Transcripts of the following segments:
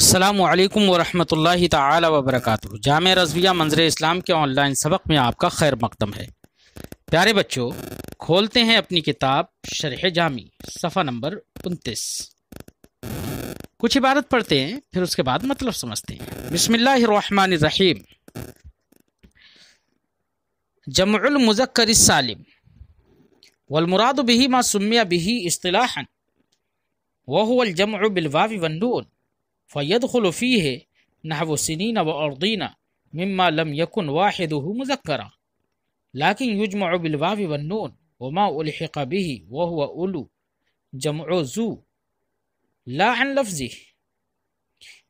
असलकम वरहमल ताली वबरक जाम रजविया मंजर इस्लाम के ऑनलाइन सबक में आपका खैर मकदम है प्यारे बच्चों खोलते हैं अपनी किताब शरह जामी सफ़ा नंबर उनतीस कुछ इबारत पढ़ते हैं फिर उसके बाद मतलब समझते हैं बिसमीम जमलमज़क्कर सालिम वलमुराद बिही माँ सुमिया बिही असलाहन वह जम बिलवावी वनून فيدخل فيه نحو سنين وأرضين مما لم يكن واحده مذكرا لكن يجمع بالواو والنون وما ألحق به وهو أولو جمع زو لا عن لفظه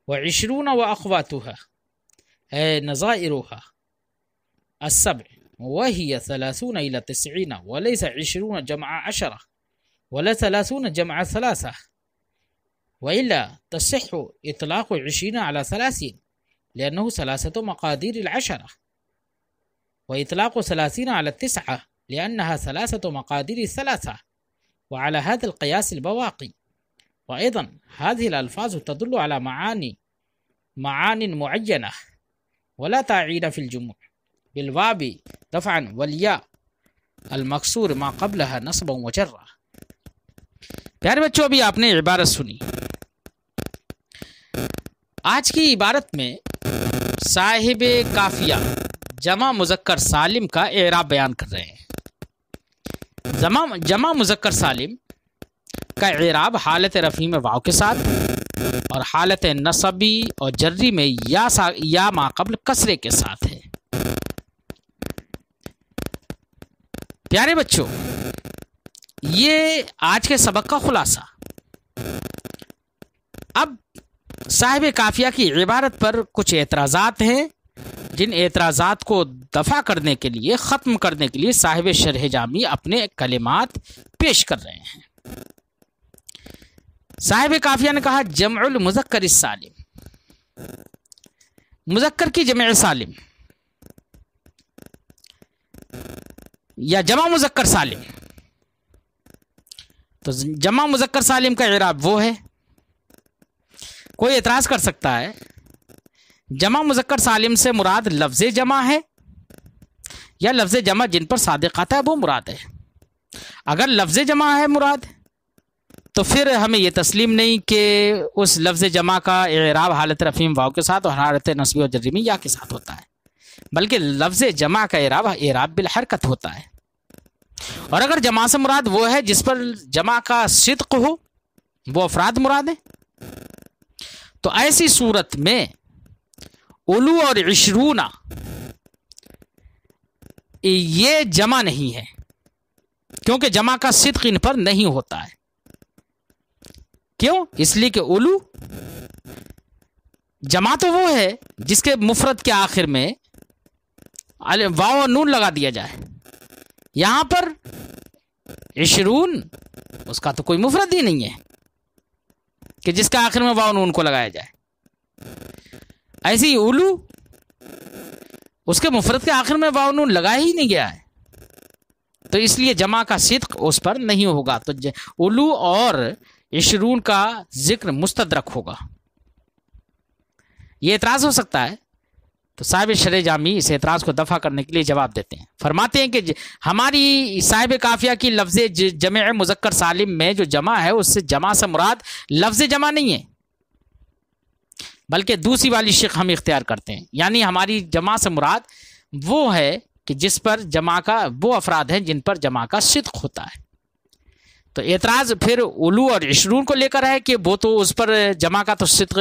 وعشرون وأخواتها أي نظائرها السبع وهي ثلاثون إلى تسعين وليس عشرون جمع عشرة ولا ثلاثون جمع ثلاثة وإلا تصح إطلاق عشرين على ثلاثين لأنه ثلاثة مقادير العشرة وإطلاق ثلاثين على التسعة لأنها ثلاثة مقادير الثلاثة وعلى هذا القياس البواقي وأيضا هذه الألفاظ تدل على معاني معان معينة ولا تعيد في الجموع بالواب دفعا والياء المكسور ما قبلها نصبا وجرا प्यारे बच्चों يا ابني عبارة सुनी आज की इबारत में साहिब काफिया जमा मुजक्कर सालिम का एराब बयान कर रहे हैं जमा जमा मुजक्कर सालिम का एराब हालत रफ़ी में वाव के साथ और हालत नसबी और जर्री में या सा या माकबल कसरे के साथ है प्यारे बच्चों ये आज के सबक का खुलासा अब साहिब काफिया की इबारत पर कुछ एतराज़ात हैं जिन एतराज़ात को दफ़ा करने के लिए ख़त्म करने के लिए साहिब शरह जामी अपने कलिमात पेश कर रहे हैं साहिब काफिया ने कहा जमुल मुजक्कर सालिम मुजक्कर की जम सालिम या जमा मुजक्कर सालिम तो जमा मुजक्कर सालिम का इराब वो है कोई एतराज कर सकता है जमा मुजक्कर सालिम से मुराद लफ्ज जमा है या लफ्ज जमा जिन पर सादिक आता है वो मुराद है अगर लफ्ज जमा है मुराद तो फिर हमें यह तस्लीम नहीं कि उस लफ्ज़ जमा का एराब हालत रफ़ीम वाव के साथ और हरारत नस्बी और जर्मी या के साथ होता है बल्कि लफ्ज़ जमा का एराब एराब बिलहरकत होता है और अगर जमा से मुराद वो है जिस पर जमा का सिद्क हो वो अफराद मुराद है तो ऐसी सूरत में उलू और इशरूना ये जमा नहीं है क्योंकि जमा का सिद्क इन पर नहीं होता है क्यों इसलिए कि उलू जमा तो वो है जिसके मुफरत के आखिर में वाव और नून लगा दिया जाए यहां पर इशरून उसका तो कोई मुफरत ही नहीं है कि जिसका आखिर में वाउन उनको लगाया जाए ऐसे ही उलू उसके मुफरत के आखिर में वाउन लगा ही नहीं गया है तो इसलिए जमा का सिद्क उस पर नहीं होगा तो उलू और इशरून का जिक्र मुस्तदरक होगा यह एतराज हो सकता है तो साहिब शर जामी इस एतराज़ को दफ़ा करने के लिए जवाब देते हैं फरमाते हैं कि हमारी साहिब काफिया की लफ्ज़ जम मुजक्कर सालिम में जो जमा है उससे जमा से मुराद लफ्ज़ जमा नहीं है बल्कि दूसरी वाली शिक हम इख्तियार करते हैं यानी हमारी जमा से मुराद वो है कि जिस पर जमा का वो अफराद हैं जिन पर जमा का सिद्क होता है तो एतराज फिर उलू और इशरून को लेकर है कि वो तो उस पर जमा का तो सिद्क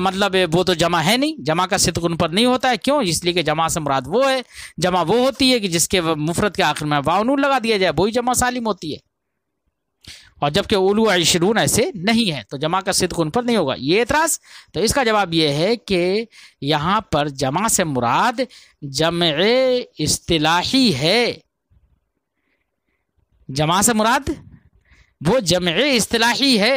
मतलब वो तो जमा है नहीं जमा का सिद्क उन पर नहीं होता है क्यों इसलिए कि जमा से मुराद वो है जमा वो होती है कि जिसके मुफरत के आखिर में वाउनून लगा दिया जाए वही जमा सालिम होती है और जबकि उलू और इशरून ऐसे नहीं है तो जमा का सिद्क उन पर नहीं होगा ये एतराज तो इसका जवाब ये है कि यहाँ पर जमा से मुराद जम इस्तलाही है जमा से मुराद वो जमे असलाही है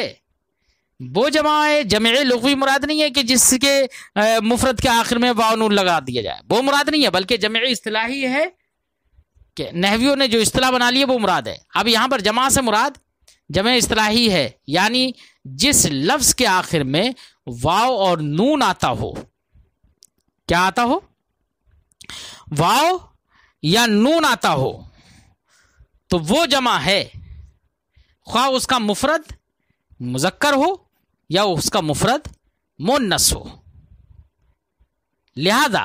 वो जमा है जमे लघवी मुराद नहीं है कि जिसके मुफरत के आखिर में वानून लगा दिया जाए वो मुराद नहीं है बल्कि जमे असलाही है कि नहवियों ने जो असलाह बना ली है वो मुराद है अब यहाँ पर जमा से मुराद जमे असलाही है यानी जिस लफ्ज़ के आखिर में वाव और नून आता हो क्या आता हो वाव या नून आता हो तो वो जमा है ख्वा उसका मुफरत मुजक्कर हो या उसका मुफरत मोनस हो लिहाजा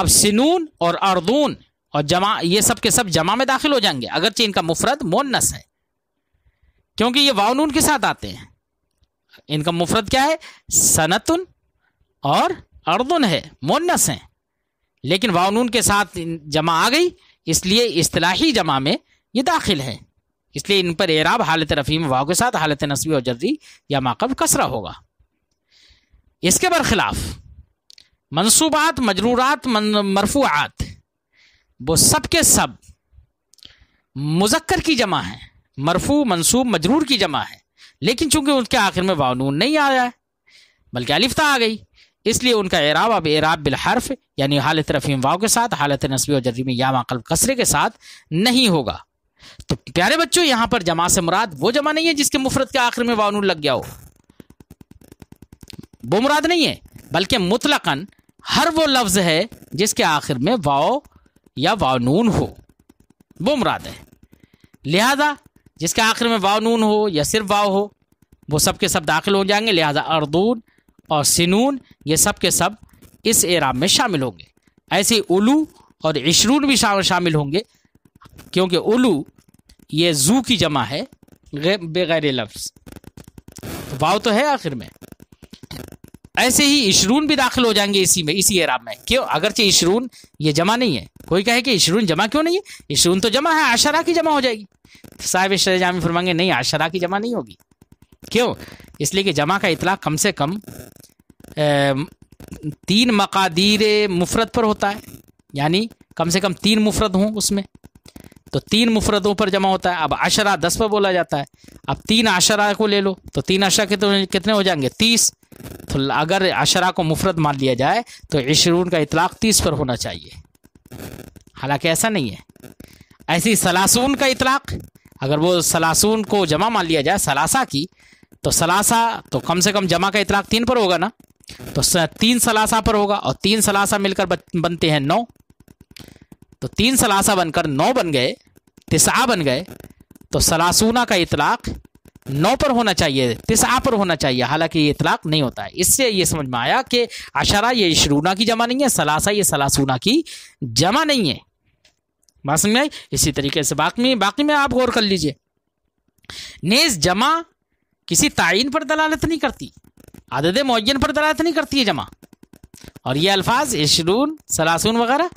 अब सिनून और अर्दून और जमा ये सब के सब जमा में दाखिल हो जाएंगे अगरचे इनका मुफरत मोनस है क्योंकि ये वाउनून के साथ आते हैं इनका मुफरत क्या है सनतुन और अर्दुन है मोनस है लेकिन वाउनून के साथ जमा आ गई इसलिए इस्तलाही जमा में ये दाखिल है इसलिए इन पर एराब हालत रफीम वाह वाव के साथ हालत नस्बी और जर्री या माकब कसरा होगा इसके बरखिलाफ मनसूबात मजरूरात मरफूआत वो सब के सब मुजक्कर की जमा है मरफू मनसूब मजरूर की जमा है लेकिन चूंकि उनके आखिर में वानून नहीं आया है बल्कि अलिफ्ता आ गई इसलिए उनका एराब अब एराब बिलहरफ यानी हालत रफ़ीम वाव के साथ हालत नस्बी और जर्री में या माकल कसरे के साथ नहीं होगा तो प्यारे बच्चों यहां पर जमा से मुराद वो जमा नहीं है जिसके मुफरत के आखिर में वानून लग गया हो वो मुराद नहीं है बल्कि मुतलकन हर वो लफ्ज़ है जिसके आखिर में वाओ या वानून हो वो मुराद है लिहाजा जिसके आखिर में वानून हो या सिर्फ वाव हो वो सब के सब दाखिल हो जाएंगे लिहाजा अर्दून और सिनून ये सब के सब इस एराम में शामिल होंगे ऐसे उलू और इशरून भी शामिल होंगे क्योंकि उलू ये जू की जमा है बगैर लफ्ज तो वाव तो है आखिर में ऐसे ही इशरून भी दाखिल हो जाएंगे इसी में इसी एराब में क्यों अगरचे इशरून ये जमा नहीं है कोई कहे कि इशरून जमा क्यों नहीं है इशरून तो जमा है आशरा की जमा हो जाएगी साहिब शर जामी फरमाएंगे नहीं आशरा की जमा नहीं होगी क्यों इसलिए कि जमा का इतला कम से कम ए, तीन मकादीर मुफरत पर होता है यानी कम से कम तीन मुफरत हों उसमें तो तीन मुफरतों पर जमा होता है अब अशरा दस पर बोला जाता है अब तीन अशरा को ले लो तो तीन अशरा कितने कितने हो जाएंगे तीस तो अगर अशरा को मुफरत मान लिया जाए तो इशरून का इतलाक तीस पर होना चाहिए हालांकि ऐसा नहीं है ऐसी सलासून का इतलाक अगर वो सलासून को जमा मान लिया जाए सलासा की तो सलासा तो कम से कम जमा का इतलाक तीन पर होगा ना तो तीन सलासा पर होगा और तीन सलासा मिलकर बनते हैं नौ तो तीन सलासा बनकर नौ बन गए तिसा बन गए तो सलासूना का इतलाक नौ पर होना चाहिए तिसा पर होना चाहिए हालांकि ये इतलाक नहीं होता है इससे ये समझ में आया कि अशरा ये शरूना की जमा नहीं है सलासा ये सलासूना की जमा नहीं है बात समझ आई इसी तरीके से बाकी में बाकी में आप गौर कर लीजिए नेज जमा किसी तयन पर दलालत नहीं करती आदद मुन पर दलालत नहीं करती है जमा और ये अल्फाज इशरून सलासून वगैरह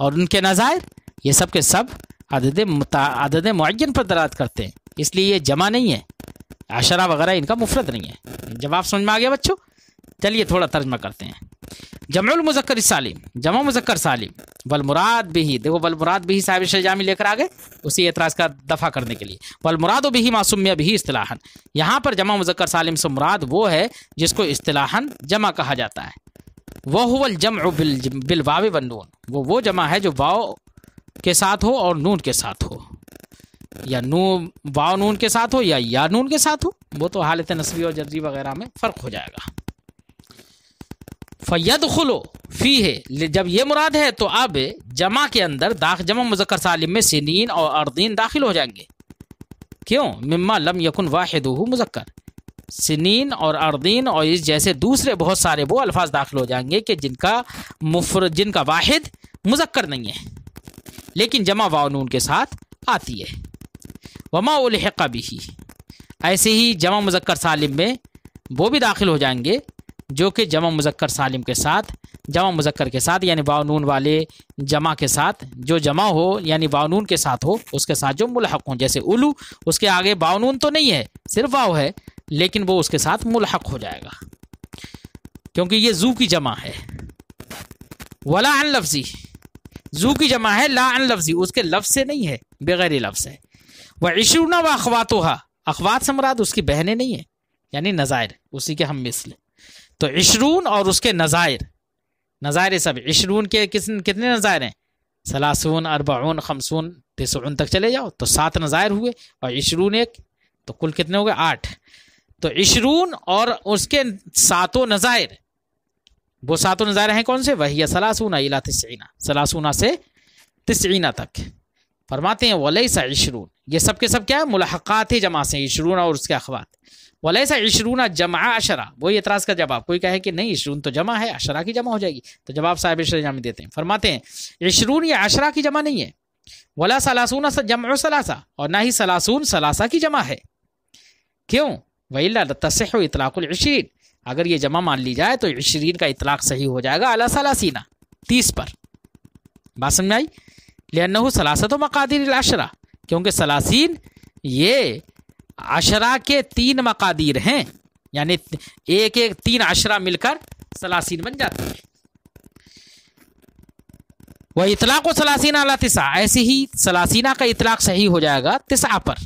और उनके नज़ायर ये सब के सब अदद अदद मुन पर दराद करते हैं इसलिए ये जमा नहीं है अशरा वगैरह इनका मुफरत नहीं है जवाब समझ में आ गया बच्चों चलिए थोड़ा तर्जमा करते हैं जमलमज़क्र सालिम जमा मुजक्र सालिम बलमुराद बिही देखो बलमुराद बिही साहिब शजामी लेकर आ गए उसी एतराज़ का दफ़ा करने के लिए बलमुराद बिही मासूमिया बिही असलाहन यहाँ पर जमा मुजक्र सालिम से मुराद वो है जिसको असलाहन जमा कहा जाता है वहुवल जम बिल, बिल वावे व नून वो वो जमा है जो वाव के साथ हो और नून के साथ हो या नू वाव नून के साथ हो या या नून के साथ हो वो तो हालत नस्वी और जर्री वगैरह में फ़र्क हो जाएगा फ़ैद खुलो फ़ी है जब ये मुराद है तो अब जमा के अंदर दाख जमा मुजक्र सालिम में सिनीन और अर्दीन दाखिल हो जाएंगे क्यों मम्मा लम यकुन वाहिद मुजक्र सिनीन और अर्दीन और इस जैसे दूसरे बहुत सारे वो अल्फाज दाखिल हो जाएंगे कि जिनका मुफर जिनका वाहिद मुजक्कर नहीं है लेकिन जमा वानून के साथ आती है वमा उलहका भी ऐसे ही जमा मुजक्कर सालिम में वो भी दाखिल हो जाएंगे जो कि जमा मुजक्कर सालिम के साथ जमा मुजक्कर के साथ यानी वानून वाले जमा के साथ जो जमा हो यानी वानून के साथ हो उसके साथ जो मुलहक हों जैसे उलू उसके आगे बानून तो नहीं है सिर्फ वाव है लेकिन वो उसके साथ मुलहक हो जाएगा क्योंकि ये जू की जमा है वला अन लफ्जी जू की जमा है ला अन लफ्जी उसके लफ्ज से नहीं है बगैर लफ्ज है वह इशूना व अखवातहा अखवात से मुराद उसकी बहने नहीं है यानी नज़ायर उसी के हम मिसल तो इशरून और उसके नज़ायर नज़ायर सब इशरून के किस कितने नज़ायर हैं सलासून अरबाउन खमसून तिसउन तक चले जाओ तो सात नज़ायर हुए और इशरून एक तो कुल कितने हो गए आठ तो इशरून और उसके सातों नज़ायर वो सातों नज़ायर हैं कौन से वही सलासूना इला तस्ना सलासूना से तस्ना तक फरमाते हैं वलैसा इशरून ये सब के सब क्या है मुलाकात जमा से इशरून और उसके वल वलैसा इशरून जमा अशरा वही एतराज़ का जवाब कोई कहे कि नहीं इशरून तो जमा है अशरा की जमा हो जाएगी तो जवाब साहिब इशर में देते हैं फरमाते हैं इशरून या अशरा की जमा नहीं है वला सलासूना जमा सलासा और ना ही सलासून सलासा की जमा है क्यों वही तसह इतलाक़ुलशरीन अगर ये जमा मान ली जाए तो इशरीन का इतलाक़ सही हो जाएगा अला सलासीना तीस पर बात समझ आई लियन सलासत मकादिर अशरा क्योंकि सलासीन ये अशरा के तीन मकादिर हैं यानी एक एक तीन अशरा मिलकर सलासीन बन जाती है वह इतलाक़ सलासीना अला तिसा ऐसे ही सलासीना का इतलाक़ सही हो जाएगा तिसा पर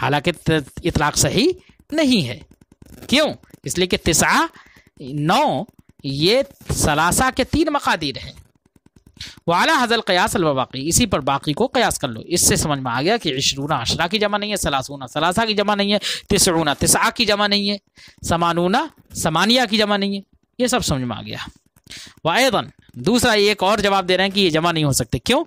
हालांकि इतलाक सही नहीं है क्यों इसलिए कि तिसा नौ ये सलासा के तीन मकादिर हैं वाला हजल कयास अलबाकी इसी पर बाकी को कयास कर लो इससे समझ में आ गया कि इशरूना अशरा की जमा नहीं है सलासूना सलासा की जमा नहीं है तिसरूना तिसा की जमा नहीं है समानूना समानिया की जमा नहीं है ये सब समझ में आ गया वायदन दूसरा एक और जवाब दे रहे हैं कि ये जमा नहीं हो सकते क्यों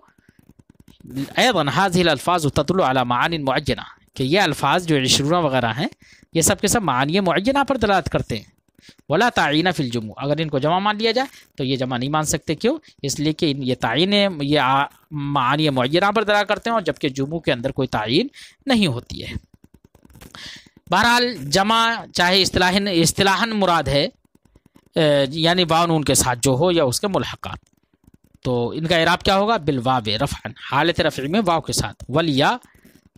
ऐबन हाजिल अल्फाज ततल मानिन मुआजना कि ये अल्फाज जो शुरा वगैरह हैं ये सब के सब मानी मुना पर दलात करते हैं वला तयना फिल जुमू अगर इनको जमा मान लिया जाए तो ये जमा नहीं मान सकते क्यों इसलिए कि ये तयन ये मानी मुना पर दला करते हैं और जबकि जुमू के अंदर कोई तयन नहीं होती है बहरहाल जमा चाहे इस्तलाहन मुराद है यानी वानून के साथ जो हो या उसके मुलाकात तो इनका इराब क्या होगा बिलवा रफ़ान हालत रफ़ी में वाव के साथ वलिया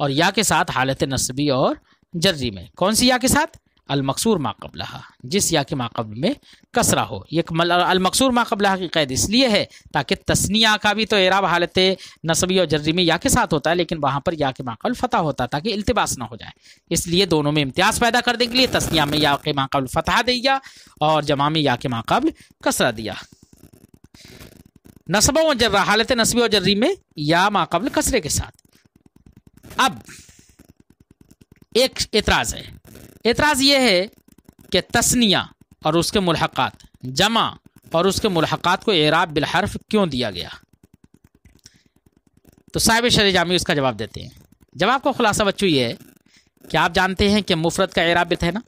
और या के साथ हालत नस्बी और जर्री में कौन सी या के साथ अलमकसूर माकबला जिस या के माकबल में कसरा हो ये अलमकसूर माकबला की कैद इसलिए है ताकि तस्निया का भी तो एराब हालत नसबी और जर्री में या के साथ होता है लेकिन वहाँ पर या के माकबल फ़तह होता ताकि अल्तबास ना हो जाए इसलिए दोनों में इम्तियाज़ पैदा करने के लिए तस्निया में या के माकबल फ़तह दिया और जमा में या के माकबल कसरा दिया नसबों और जर्रा हालत नसबी और जर्री में या माकबल कसरे के साथ अब एक एतराज़ है एतराज़ यह है कि तस्निया और उसके मुलाकात जमा और उसके मुलाकात को एराब बिलहरफ क्यों दिया गया तो साहिब शर जामी उसका जवाब देते हैं जवाब का खुलासा बच्चों ये है कि आप जानते हैं कि मुफरत का एराब तो है ना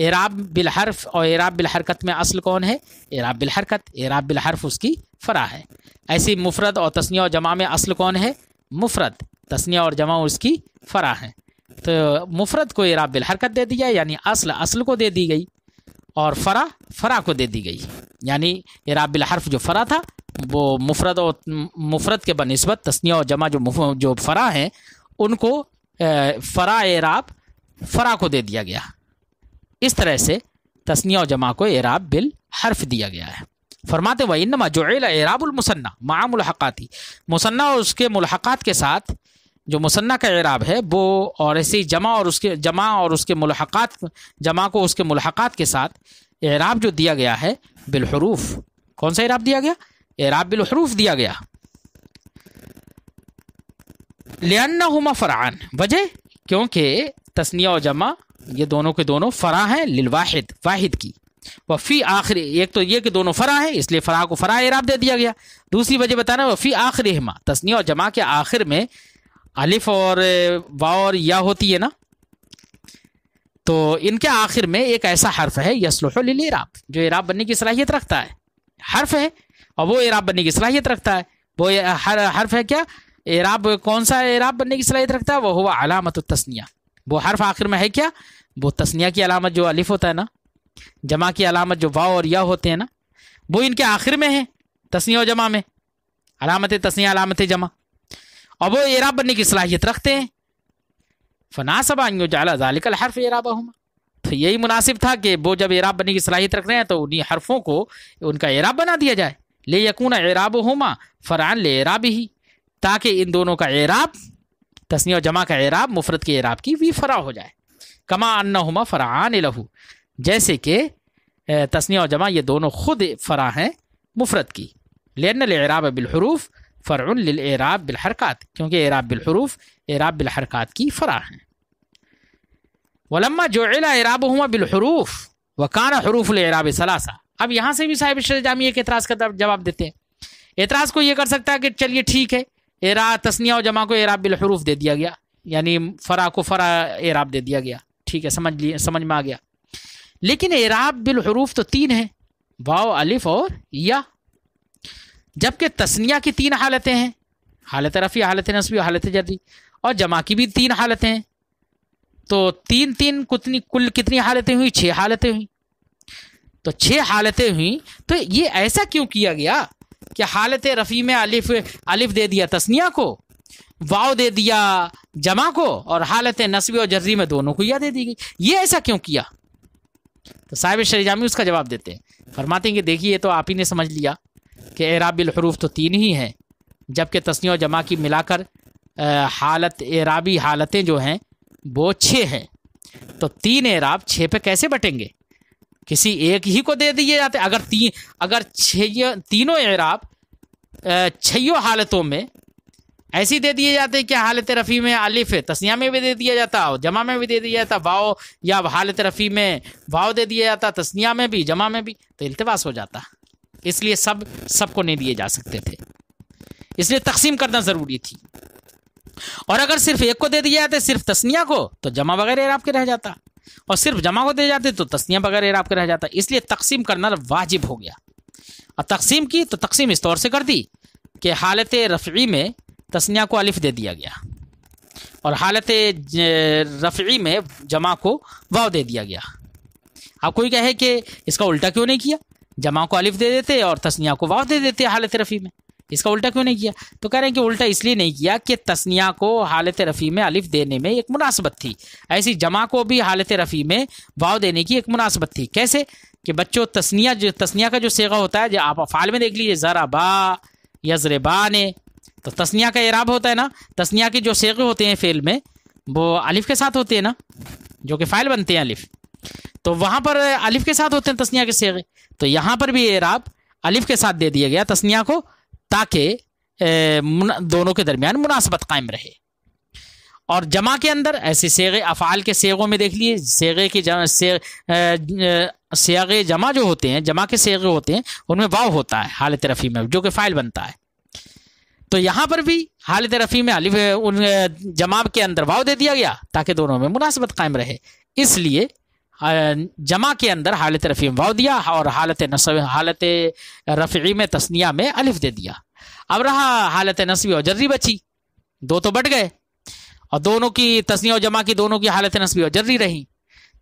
एराब बिलहरफ और एराब बिलहरकत में असल कौन है एराब बिलहरकत एराब बिलहरफ़ उसकी फ़रा है ऐसी मुफरत और तस्निया और जमा में असल कौन है मुफरत तस्निया और जमा उसकी फ़रा हैं तो मुफरत को इराब बिल हरकत दे दिया यानी असल असल को दे दी गई और फ़रा फ़रा को दे दी गई यानी इराब बिल हर्फ जो फ़रा था वो मुफरत और मुफरत के बनस्बत तस्निया और जमा जो जो फ़रा हैं उनको फ़रा एराब फ़रा को दे दिया गया इस तरह से तस्निया और जमा को एराब बिल हर्फ दिया गया है फरमाते व इनमा जो एराबुलमसन्ना मामुलहक़ाती मुसन्ना और उसके मुलाकात के साथ जो मुसन्ना का इराब है वो और ऐसे ही जमा और उसके जमा और उसके मुलाकात जमा को उसके मुलाकात के साथ इराब जो दिया गया है बिलहरूफ कौन सा इराब दिया गया इराब बिलहरूफ दिया गया लेना हुमा फ़रान वजह क्योंकि तस्निया और जमा ये दोनों के दोनों फ़रा हैं लिलवाहिद वाहिद की वफ़ी आखिरी एक तो ये कि दोनों फ़रा है इसलिए फ़रा को फ़रा इराब दे दिया गया दूसरी वजह बताना वफ़ी आखिर हमा तस्निया और जमा के आखिर में अलिफ और वा और या होती है ना तो इनके आखिर में एक ऐसा हर्फ है यसलोहली इराब जो इराब बनने की सलाहियत रखता है हर्फ है और वो इराब बनने की सलाहियत रखता है वो हर हर्फ है क्या इराब कौन सा इराब बनने की सलाहियत रखता है वो हुआ अलामत तस्निया वो हर्फ आखिर में है क्या वो तस्निया की अलामत जो अलिफ होता है ना जमा की अलामत जो वाह और या होते हैं ना वो इनके आखिर में है तस्निया और जमा में अलामत तस्निया अलामत जमा और वो एराब बनने की सलाहियत रखते हैं आएंगे जाला जालिकल हरफ एराबा हम तो यही मुनासिब था कि वो जब एराब बनने की सलाहियत रख रहे हैं तो उन्हीं हरफों को उनका एराब बना दिया जाए ले यकून एराब होमा फ़रान ले एराब ही ताकि इन दोनों का एराब तस्नी और जमा का एराब मुफरत के एराब की भी फ़रा हो जाए कमा अन्ना हुमा फ़रान लहू जैसे कि तस्नी और जमा ये दोनों खुद फ़रा हैं मुफरत की लेन एराब बिलहरूफ एराब बिलहरक़ात क्योंकि एराब बिलहरूफ एराब बिलहरक़ात की फ़रा हैं वलम्मा जोला एराब हुआ बिलहरूफ वकान हरूफुल एराब सलासा अब यहाँ से भी साहिब जामिया के एतराज़ का जवाब देते हैं एतराज़ को ये कर सकता है कि चलिए ठीक है एरा तस्निया जमा को एराब बिलहरूफ दे दिया गया यानी फ़रा को फ़रा एराब दे दिया गया ठीक है समझ लिए समझ में आ गया लेकिन एराब बिलहरूफ तो तीन है वाओ अलिफ और या जबकि तस्निया की तीन हालतें हैं हालत रफ़ी हालत नस्बी हालत जदी और जमा की भी तीन हालतें हैं तो तीन तीन कितनी कुल कितनी हालतें हुई छः हालतें हुई तो छः हालतें हुई तो ये ऐसा क्यों किया गया कि हालत रफ़ी में अलिफ अलिफ दे दिया तस्निया को वाव दे दिया जमा को और हालत नस्बी और जर्री में दोनों को यह दे दी गई ये ऐसा क्यों किया तो साहिब शरीजामी उसका जवाब देते हैं फरमाते हैं कि देखिए तो आप ही ने समझ लिया कि एराबिल हरूफ तो तीन ही हैं जबकि तस्नी और जमा की मिलाकर हालत एराबी हालतें जो हैं वो छः हैं तो तीन एराब छः पे कैसे बटेंगे किसी एक ही को दे दिए जाते अगर तीन अगर छः तीनों एराब छैयों हालतों में ऐसी दे दिए जाते क्या हालत रफ़ी में अलिफ तस्निया में भी दे दिया जाता जमा में भी दे दिया जाता वाओ या हालत रफ़ी में वाओ दे दिया जाता तस्निया में भी जमा में भी तो इल्तवास हो जाता है इसलिए सब सबको नहीं दिए जा सकते थे इसलिए तकसीम करना ज़रूरी थी और अगर सिर्फ एक को दे दिया जाता सिर्फ तस्निया को तो जमा वगैरह एराब के रह जाता और सिर्फ जमा को दे जाते तो तस्निया बगैर एराब के रह जाता इसलिए तकसीम करना वाजिब हो गया और तकसीम की तो तकसीम इस तौर से कर दी कि हालत रफ़ी में तस्निया को अलिफ दे दिया गया और हालत रफ़ी में जमा को वाव दे दिया गया अब कोई कहे कि इसका उल्टा क्यों नहीं किया जमा को अलिफ दे देते और तस्निया को वाव दे देते हालत रफ़ी में इसका उल्टा क्यों नहीं किया तो कह रहे हैं कि उल्टा इसलिए नहीं किया कि तस्निया को हालत रफ़ी में अलिफ देने में एक मुनासबत थी ऐसी जमा को भी हालत रफ़ी में वाव देने की एक मुनासबत थी कैसे कि बच्चों तस्निया जो तस्निया का जो सेगा होता है जो आप अफाल में देख लीजिए ज़रा बा बा ने तो तस्निया का इराब होता है ना तस्निया के जो सेगे होते हैं फेल में वो अलिफ के साथ होते हैं ना जो कि फ़ाइल बनते हैं अलिफ तो वहाँ पर अलिफ के साथ होते हैं तस्निया के सेगे तो यहाँ पर भी एराब अलिफ के साथ दे दिया गया तस्निया को ताकि दोनों के दरमियान मुनासबत कायम रहे और जमा के अंदर ऐसे सेगे अफ़ाल के सेगों में देख लिए सेगे के जमा से, सेगे जमा जो होते हैं जमा के सेगे होते हैं उनमें वाव होता है हालत रफ़ी में जो कि फ़ाइल बनता है तो यहाँ पर भी हालत रफ़ी में अलिफ उन जमा के अंदर वाव दे दिया गया ताकि दोनों में मुनासबत कायम रहे इसलिए जमा के अंदर हालत रफ़ी में वाव दिया और हालत नसब हालत रफ़ी में तस्निया में अलिफ दे दिया अब रहा हालत नसबी और जर्री बची दो तो बट गए और दोनों की तस्निया और जमा की दोनों की हालत नसबी और जर्री रही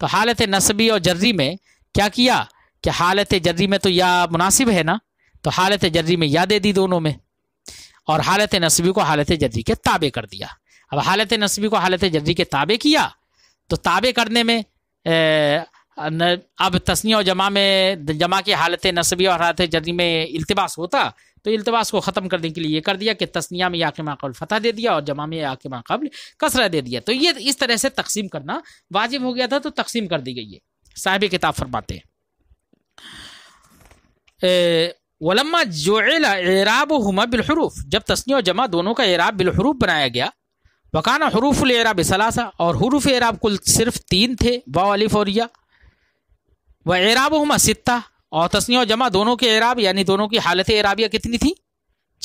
तो हालत नसबी और जर्री में क्या किया कि हालत जर्री में तो या मुनासिब है ना तो हालत जर्री में या दे दी दोनों में और हालत नसबी को हालत जर्री के ताबे कर दिया अब हालत नसबी को हालत जर्री के ताबे किया तो ताबे करने में अब तस्नी और जमा में जमा की हालत नसबी और हालत जदी में अल्तबास होता तो अल्तबास को ख़त्म करने के लिए ये कर दिया कि तस्निया में याकि माकबल फ़तह दे दिया और जमा में याकि माकबल कसरा दे दिया तो ये इस तरह से तकसीम करना वाजिब हो गया था तो तकसीम कर दी गई है साहिब किताब फरमाते हैं वलम्मा जोला एराब हुमा बिलहरूफ जब तस्नी और जमा दोनों का एराब बिलहरूफ बनाया गया वकाना हरूफुल एराब सलासा और हरूफ एराब कुल सिर्फ तीन थे बालिफ और या व एराब हमा सित्ता और और जमा दोनों के एराब यानी दोनों की हालत एराबिया कितनी थी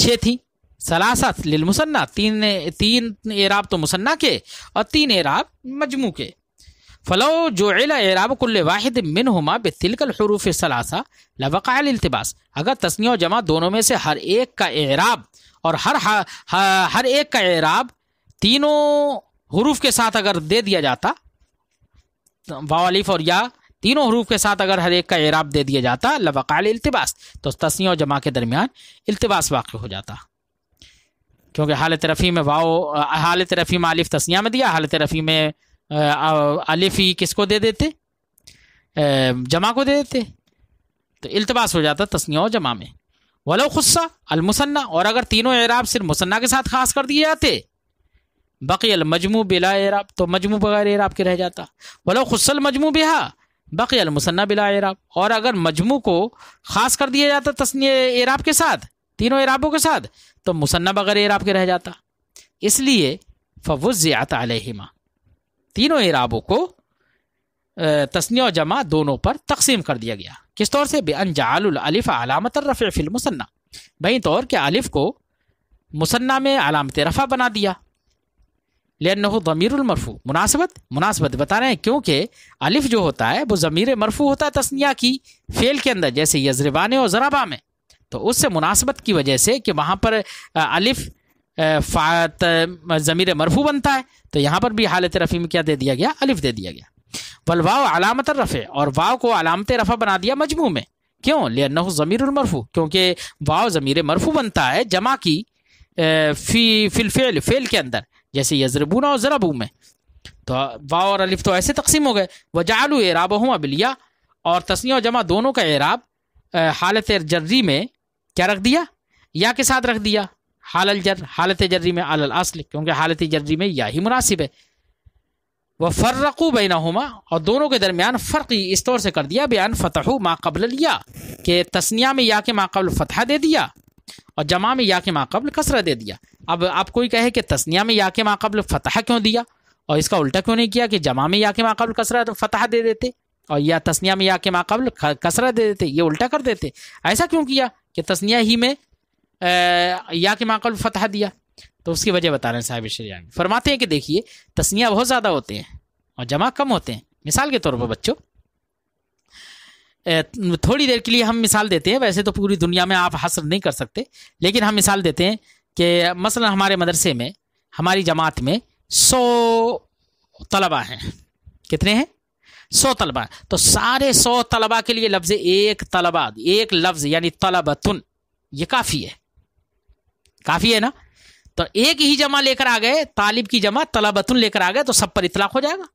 छः थी सलासा लिलमुसन्ना तीन तीन एराब तो मुसन्ना के और तीन एराब मजमू के फलो जो एराब कुल्ल वाहिद मिन हमा बिलकल हरूफ सलासा लवकाल अल्तबास अगर और जमा दोनों में से हर एक का एराब और हर हर एक का एराब तीनों हरूफ के साथ अगर दे दिया जाता वावालिफ और या तीनों हरूफ के साथ अगर हर एक का एराब दे दिया जाता लबाकाल अल्तबास तो तस्नी और जमा के दरमियान अल्तबास वाक़ हो जाता क्योंकि हालत रफ़ी में वाओ हालत रफ़ी में आलिफ तस्निया में दिया हालत रफ़ी में आलिफ ही किसको दे देते जमा को दे देते तो अल्तबास हो जाता तस्निया और जमा में वलो खुस्सा अलमुसन्ना और अगर तीनों एराब सिर्फ मुसन्ना के साथ खास कर दिए जाते बकी मजमू बिला एराब तो मजमू बगैर एराब के रह जाता बोलो खुसल मजमू बिहा बकी अलमसन्ना बिला एराब और अगर मजमू को ख़ास कर दिया जाता तस्नी एराब के साथ तीनों एराबों के साथ तो मुसन्ना बगैर एराब के रह जाता इसलिए फवज़ियात अलहिमा तीनों एराबों को तस्नी और जमा दोनों पर तकसीम कर दिया गया किस तौर से बेअनजालफ़ अलामत रफ़ फिल मुसन्ना बही तौर के अलिफ़ को मुसन्ना में अलामत रफ़ा बना दिया लेनहु ज़मीर मरफू मुनासबत मुनासबत बता रहे हैं क्योंकि अलिफ जो होता है वो ज़मीर मरफू होता है तस्निया की फेल के अंदर जैसे यजरबान और ज़राबा में तो उससे मुनासबत की वजह से कि वहाँ पर अलिफ ज़मीर मरफू बनता है तो यहाँ पर भी हालत रफ़ी में क्या दे दिया गया अलिफ दे दिया गया बलवाओ अलामत रफ़े और वाव को अलामत रफ़ा बना दिया मजमू में क्यों लेनहु ज़मीर मरफू क्योंकि वाव ज़मीर मरफू बनता है जमा की फी फिलफेल फेल के अंदर जैसे यजरबून और जराबू में तो वाह और अलिफ तो ऐसे तकसीम हो गए वजालू एराब हूँ अबिलिया और तस्नी और जमा दोनों का एराब हालत जर्री में क्या रख दिया या के साथ रख दिया हाल जर हालत जर्री में अल असल क्योंकि हालत जर्री में या ही मुनासिब है वह फ़र्रकू बैना हुमा और दोनों के दरमियान फ़र्क इस तौर से कर दिया बयान फ़तह माकबल लिया के तस्निया में या के माकबल फ़तह दे दिया और जमा में या के माकबल कसरा दे दिया अब आप कोई कहे कि तस्निया में या के माकबल फतह क्यों दिया और इसका उल्टा क्यों नहीं किया कि जमा में या के माकबल कसरा तो फतह दे देते और या तस्निया में या के माकबल कसरा दे देते ये उल्टा कर देते ऐसा क्यों किया कि तस्निया ही में या के माकबल फतह दिया तो उसकी वजह बता रहे हैं साहिब शरियान फरमाते हैं कि देखिए तस्निया बहुत ज़्यादा होते हैं और जमा कम होते हैं मिसाल के तौर पर बच्चों थोड़ी देर के लिए हम मिसाल देते हैं वैसे तो पूरी दुनिया में आप हसर नहीं कर सकते लेकिन हम मिसाल देते हैं कि मसला हमारे मदरसे में हमारी जमात में सौ तलबा हैं कितने हैं सौ तलबा तो सारे सौ तलबा के लिए लफ्ज़ एक तलबा एक लफ्ज़ यानी तलबतुन ये काफ़ी है काफ़ी है ना तो एक ही जमा लेकर आ गए तालिब की जमा तलबतुन लेकर आ गए तो सब पर इतलाक़ हो जाएगा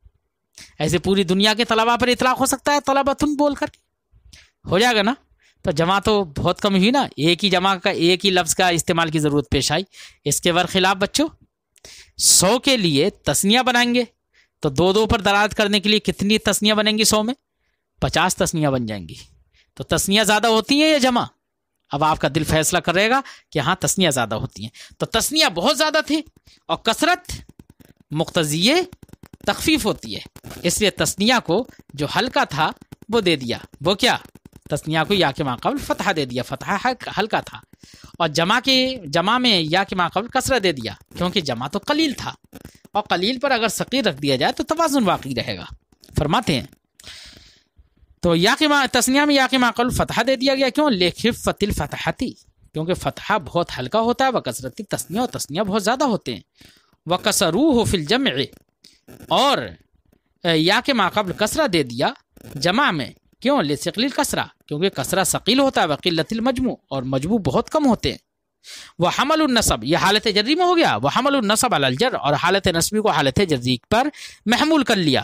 ऐसे पूरी दुनिया के तलबा पर इतलाक़ हो सकता है तलबतुन बोल करके हो जाएगा ना तो जमा तो बहुत कम हुई ना एक ही जमा का एक ही लफ्ज़ का इस्तेमाल की ज़रूरत पेश आई इसके बरखिलाफ़ खिलाफ बच्चों सौ के लिए तस्नियाँ बनाएंगे तो दो दो पर दराज करने के लिए कितनी तस्नियाँ बनेंगी सौ में पचास तस्नियाँ बन जाएंगी तो तस्नियाँ ज़्यादा होती हैं या जमा अब आपका दिल फैसला करेगा कि हाँ तस्नियाँ ज़्यादा होती हैं तो तस्नियाँ बहुत ज़्यादा थी और कसरत मुख्तिय तखफीफ होती है इसलिए तस्निया को जो हल्का था वो दे दिया वो क्या तस्निया को या के माकबल फतहा दे दिया फतहा हल्का था और जमा के जमा में या के माकबल कसरा दे दिया क्योंकि जमा तो कलील था और कलील पर अगर सकीर रख दिया जाए तो तोज़ुन वाकई रहेगा फरमाते हैं तो या के मा तस्निया में या के माकबल फतहा दे दिया गया क्यों लेखिफ फतिल फ़तहती क्योंकि फतहा बहुत हल्का होता है व कसरती तस्निया और तस्निया बहुत ज़्यादा होते हैं व कसरू हो फिल जम और या के माकबल कसरा दे दिया जमा में क्यों ले कसरा क्योंकि कसरा शकील होता है लतिल मजमू और मजमू बहुत कम होते हैं वह हमल नसब यह हालत जर्री में हो गया वह हमल नसब अलजर और हालत नसबी को हालत जर्री पर महमूल कर लिया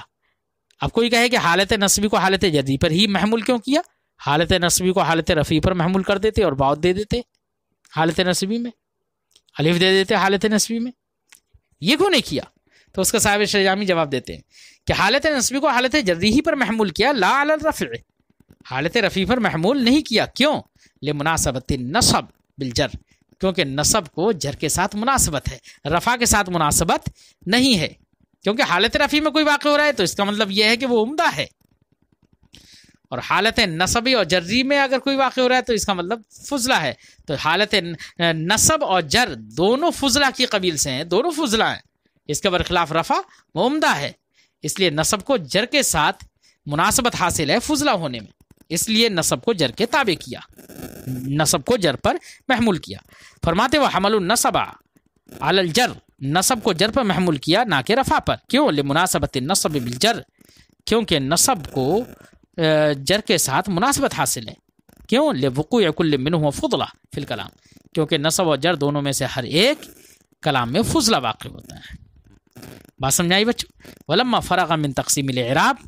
अब कोई कहे कि हालत नसबी को हालत जर्री पर ही महमूल क्यों किया हालत नसबी को हालत रफ़ी पर महमूल कर देते और बाद दे देते हालत नसबी में अलिफ दे देते हालत नसबी में ये क्यों नहीं किया तो उसका साहब शजामी जवाब देते हैं कि हालत नसबी को हालत जर्री ही पर महमूल किया ला रफ़ हालत रफ़ी पर महमूल नहीं किया क्यों ले मुनासबत नसब बिलजर क्योंकि नसब को जर के साथ मुनासबत है रफ़ा के साथ मुनासबत नहीं है क्योंकि हालत रफ़ी में कोई वाक़ हो रहा है तो इसका मतलब यह है कि वो उमदा है और हालत नसबी और जर्री में अगर कोई वाक़ हो रहा है तो इसका मतलब फजला है तो हालत नसब और जर दोनों फजला की कबील से हैं दोनों फजला हैं इसके बरखिलाफ रफ़ा उमदा है इसलिए नसब को जर के साथ मुनासबत हासिल है फजला होने में इसलिए नसब को जर के ताबे किया नसब को जर पर महमूल किया फरमाते व हमल नसबा अलल जर नसब को जर पर महमूल किया ना के रफा पर क्यों ले मुनासबत नसब बिल जर क्योंकि नसब को जर के साथ मुनासबत हासिल है क्यों ले वकू मिन फुदला फिल कलाम क्योंकि नसब और जर दोनों में से हर एक कलाम में फुजला वाक़ होता है बात समझाई बच्चों वलम्मा फ़रग मिन तकसीम इराब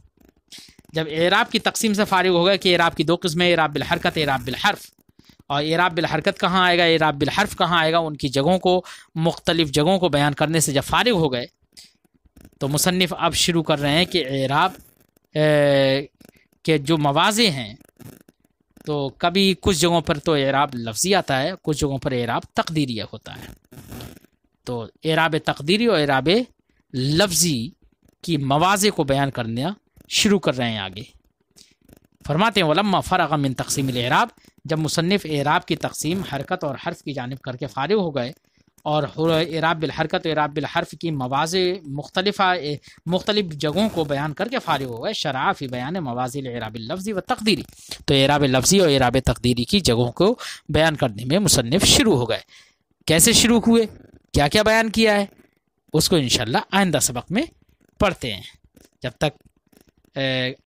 जब एराब की तकसीम से फारिग हो गए कि एराब की दो किस्में एराब बिलहरकत एराब बिलहरफ और एराब बिलहरकत कहाँ आएगा एराब बिलहरफ कहाँ आएगा उनकी जगहों को मुख्तलिफ जगहों को बयान करने से जब फारिग हो गए तो मुसनफ़ अब शुरू कर रहे हैं कि एराब के जो मवाज़े हैं तो कभी कुछ जगहों पर तो एराब लफ्ज़ी आता है कुछ जगहों पर एराब तकदीरी होता है तो एराब तकदीरी और एराब लफ्ज़ी की मवाज़े को बयान करना शुरू कर रहे हैं आगे फरमाते हैं वलम्मा फ़रग मिन तकसीम एराब जब मुसनफ़ एराब की तकसीम हरकत और हर्फ की जानब करके फारिग हो गए और एराब हरकत एराब बिलहरफ की मवाज मुख्तलिफ़ा मुख्तलिफ जगहों को बयान करके फारिग हो गए शराफ़ी बयान मवाजिल एराब लफ्ज़ी व तकदीरी तो एराब लफ्ज़ी और एराब तकदीरी की जगहों को बयान करने में मुसनफ़ शुरू हो गए कैसे शुरू हुए क्या क्या बयान किया है उसको इन आइंदा सबक में पढ़ते हैं जब तक 诶。